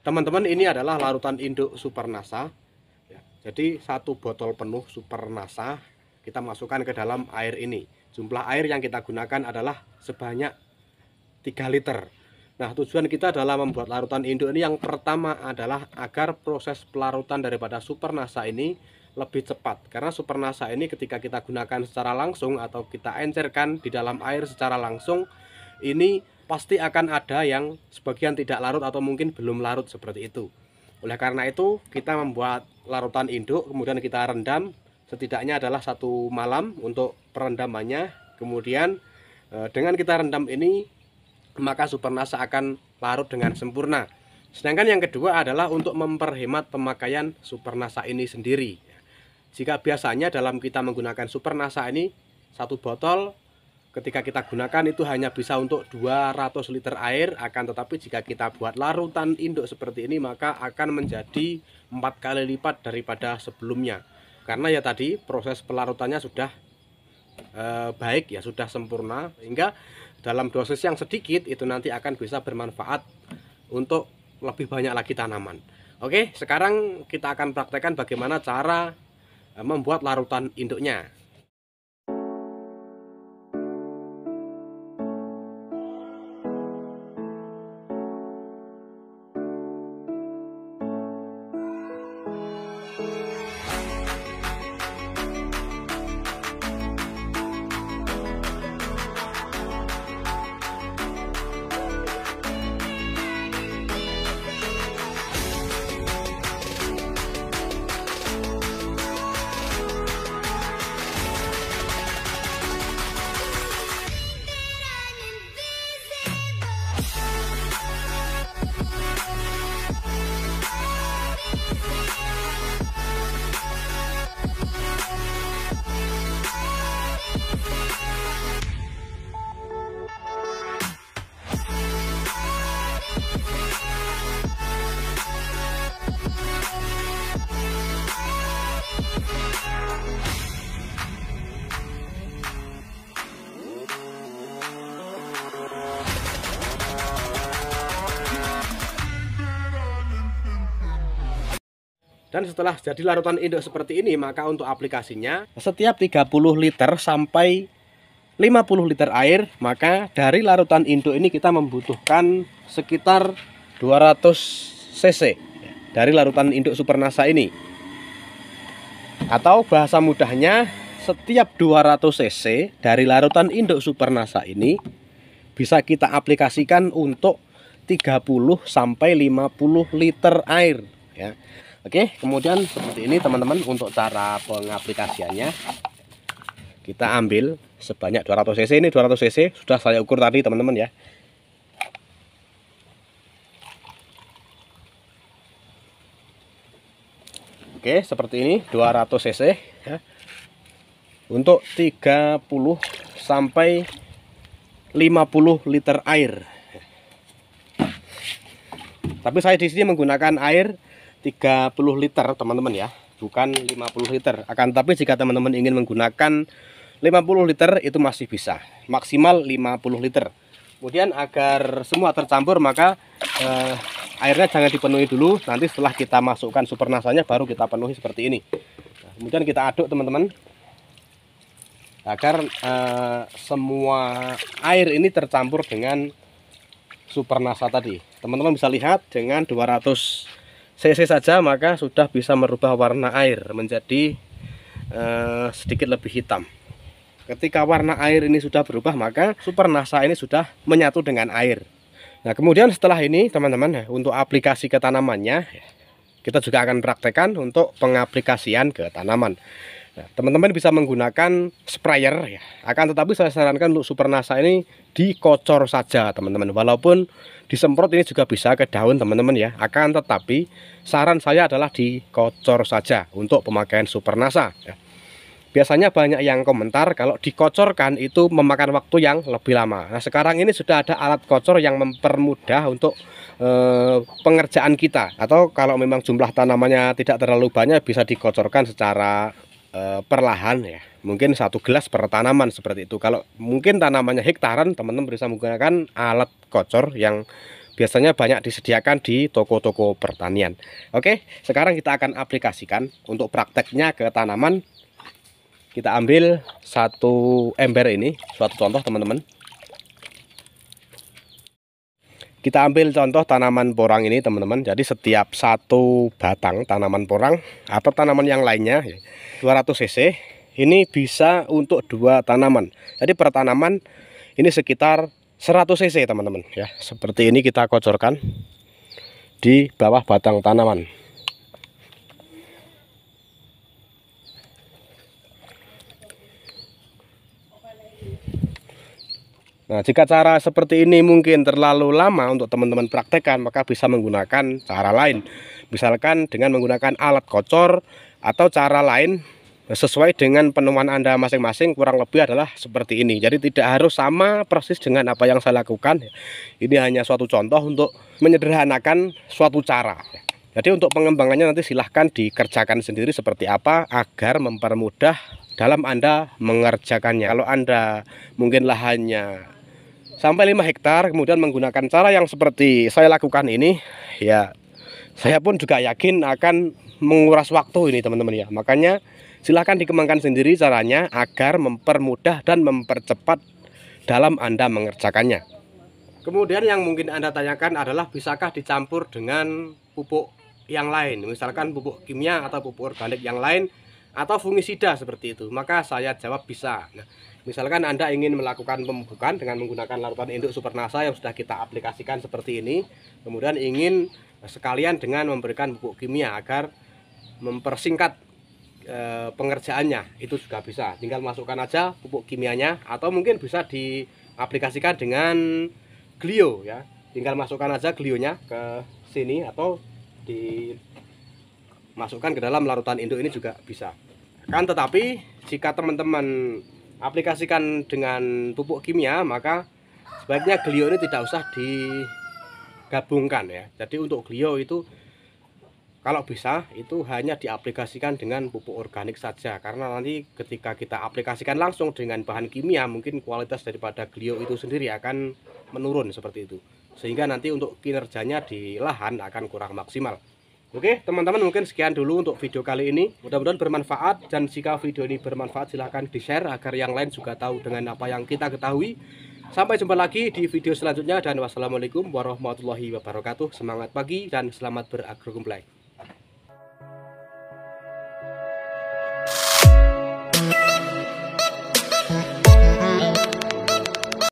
Teman-teman ini adalah larutan induk supernasa. Ya, jadi satu botol penuh supernasa kita masukkan ke dalam air ini. Jumlah air yang kita gunakan adalah sebanyak 3 liter. Nah, tujuan kita adalah membuat larutan induk ini yang pertama adalah agar proses pelarutan daripada supernasa ini lebih cepat. Karena supernasa ini ketika kita gunakan secara langsung atau kita encerkan di dalam air secara langsung, ini pasti akan ada yang sebagian tidak larut atau mungkin belum larut seperti itu. Oleh karena itu, kita membuat larutan induk, kemudian kita rendam setidaknya adalah satu malam untuk perendamannya. Kemudian eh, dengan kita rendam ini, maka supernasa akan larut dengan sempurna. Sedangkan yang kedua adalah untuk memperhemat pemakaian supernasa ini sendiri. Jika biasanya dalam kita menggunakan supernasa ini, satu botol ketika kita gunakan itu hanya bisa untuk 200 liter air akan tetapi jika kita buat larutan induk seperti ini maka akan menjadi empat kali lipat daripada sebelumnya karena ya tadi proses pelarutannya sudah e, baik ya sudah sempurna sehingga dalam dosis yang sedikit itu nanti akan bisa bermanfaat untuk lebih banyak lagi tanaman oke sekarang kita akan praktekkan bagaimana cara eh, membuat larutan induknya Dan setelah jadi larutan induk seperti ini, maka untuk aplikasinya setiap 30 liter sampai 50 liter air, maka dari larutan induk ini kita membutuhkan sekitar 200 cc dari larutan induk supernasa ini. Atau bahasa mudahnya, setiap 200 cc dari larutan induk supernasa ini bisa kita aplikasikan untuk 30 sampai 50 liter air ya. Oke, kemudian seperti ini teman-teman untuk cara pengaplikasiannya. Kita ambil sebanyak 200 cc ini 200 cc sudah saya ukur tadi teman-teman ya. Oke, seperti ini 200 cc ya. Untuk 30 sampai 50 liter air. Tapi saya di sini menggunakan air 30 liter teman-teman ya bukan 50 liter akan tapi jika teman-teman ingin menggunakan 50 liter itu masih bisa maksimal 50 liter kemudian agar semua tercampur maka eh, airnya jangan dipenuhi dulu nanti setelah kita masukkan supernasanya baru kita penuhi seperti ini nah, kemudian kita aduk teman-teman agar eh, semua air ini tercampur dengan supernasa tadi teman-teman bisa lihat dengan 200 cc saja maka sudah bisa merubah warna air menjadi uh, sedikit lebih hitam ketika warna air ini sudah berubah maka super nasa ini sudah menyatu dengan air nah kemudian setelah ini teman-teman ya, untuk aplikasi ke tanamannya kita juga akan praktekkan untuk pengaplikasian ke tanaman Nah, teman-teman nah, bisa menggunakan sprayer ya. Akan tetapi saya sarankan untuk super nasa ini dikocor saja teman-teman. Walaupun disemprot ini juga bisa ke daun teman-teman ya. Akan tetapi saran saya adalah dikocor saja untuk pemakaian super nasa. Ya. Biasanya banyak yang komentar kalau dikocorkan itu memakan waktu yang lebih lama. Nah sekarang ini sudah ada alat kocor yang mempermudah untuk eh, pengerjaan kita. Atau kalau memang jumlah tanamannya tidak terlalu banyak bisa dikocorkan secara Eh, perlahan ya mungkin satu gelas per tanaman seperti itu kalau mungkin tanamannya hektaran teman-teman bisa menggunakan alat kocor yang biasanya banyak disediakan di toko-toko pertanian oke sekarang kita akan aplikasikan untuk prakteknya ke tanaman kita ambil satu ember ini suatu contoh teman-teman kita ambil contoh tanaman porang ini teman-teman jadi setiap satu batang tanaman porang atau tanaman yang lainnya 200 cc ini bisa untuk dua tanaman jadi per tanaman ini sekitar 100 cc teman-teman ya seperti ini kita kocorkan di bawah batang tanaman Nah, jika cara seperti ini mungkin terlalu lama untuk teman-teman praktekkan, maka bisa menggunakan cara lain. Misalkan dengan menggunakan alat kocor atau cara lain sesuai dengan penemuan Anda masing-masing kurang lebih adalah seperti ini. Jadi tidak harus sama persis dengan apa yang saya lakukan. Ini hanya suatu contoh untuk menyederhanakan suatu cara. Jadi untuk pengembangannya nanti silahkan dikerjakan sendiri seperti apa agar mempermudah dalam Anda mengerjakannya. Kalau Anda mungkin lahannya sampai 5 hektar kemudian menggunakan cara yang seperti saya lakukan ini ya saya pun juga yakin akan menguras waktu ini teman-teman ya makanya silahkan dikembangkan sendiri caranya agar mempermudah dan mempercepat dalam Anda mengerjakannya kemudian yang mungkin Anda tanyakan adalah bisakah dicampur dengan pupuk yang lain misalkan pupuk kimia atau pupuk organik yang lain atau fungisida seperti itu maka saya jawab bisa nah, Misalkan Anda ingin melakukan pembukaan dengan menggunakan larutan induk supernasa yang sudah kita aplikasikan seperti ini, kemudian ingin sekalian dengan memberikan pupuk kimia agar mempersingkat e, pengerjaannya, itu juga bisa. Tinggal masukkan aja pupuk kimianya atau mungkin bisa diaplikasikan dengan glio ya. Tinggal masukkan aja glionya ke sini atau dimasukkan ke dalam larutan induk ini juga bisa. Kan tetapi jika teman-teman aplikasikan dengan pupuk kimia maka sebaiknya glio ini tidak usah digabungkan ya jadi untuk glio itu kalau bisa itu hanya diaplikasikan dengan pupuk organik saja karena nanti ketika kita aplikasikan langsung dengan bahan kimia mungkin kualitas daripada glio itu sendiri akan menurun seperti itu sehingga nanti untuk kinerjanya di lahan akan kurang maksimal Oke teman-teman mungkin sekian dulu untuk video kali ini Mudah-mudahan bermanfaat dan jika video ini bermanfaat silahkan di share Agar yang lain juga tahu dengan apa yang kita ketahui Sampai jumpa lagi di video selanjutnya Dan wassalamualaikum warahmatullahi wabarakatuh Semangat pagi dan selamat beragrokumplai